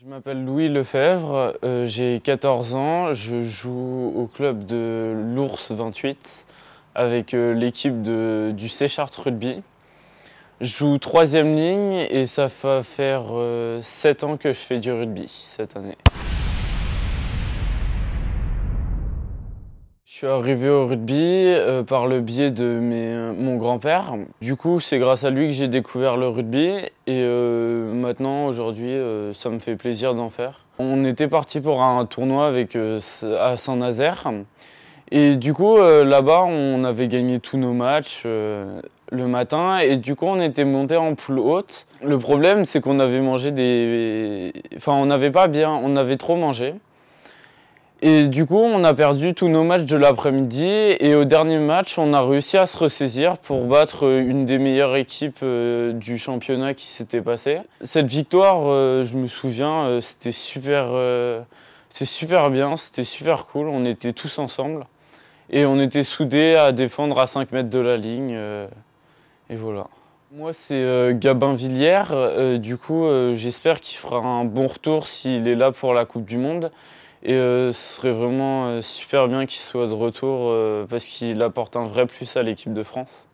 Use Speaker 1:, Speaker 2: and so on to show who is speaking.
Speaker 1: Je m'appelle Louis Lefebvre, euh, j'ai 14 ans, je joue au club de l'Ours 28 avec euh, l'équipe du Séchart Rugby. Je joue troisième ligne et ça fait faire 7 euh, ans que je fais du rugby cette année. Je suis arrivé au rugby par le biais de mes, mon grand-père. Du coup, c'est grâce à lui que j'ai découvert le rugby et maintenant, aujourd'hui, euh, ça me fait plaisir d'en faire. On était parti pour un tournoi avec, euh, à Saint-Nazaire. Et du coup, euh, là-bas, on avait gagné tous nos matchs le matin. Et du coup, on était monté en poule haute. Le problème, c'est qu'on avait mangé des... Enfin, on n'avait pas bien... On avait trop mangé. Et du coup, on a perdu tous nos matchs de l'après-midi. Et au dernier match, on a réussi à se ressaisir pour battre euh, une des meilleures équipes euh, du championnat qui s'était passé. Cette victoire, euh, je me souviens, c'était super, super bien, c'était super cool. On était tous ensemble. Et on était soudés à défendre à 5 mètres de la ligne. Et voilà. Moi, c'est Gabin Villière. du coup, j'espère qu'il fera un bon retour s'il est là pour la Coupe du Monde. Et euh, ce serait vraiment euh, super bien qu'il soit de retour euh, parce qu'il apporte un vrai plus à l'équipe de France.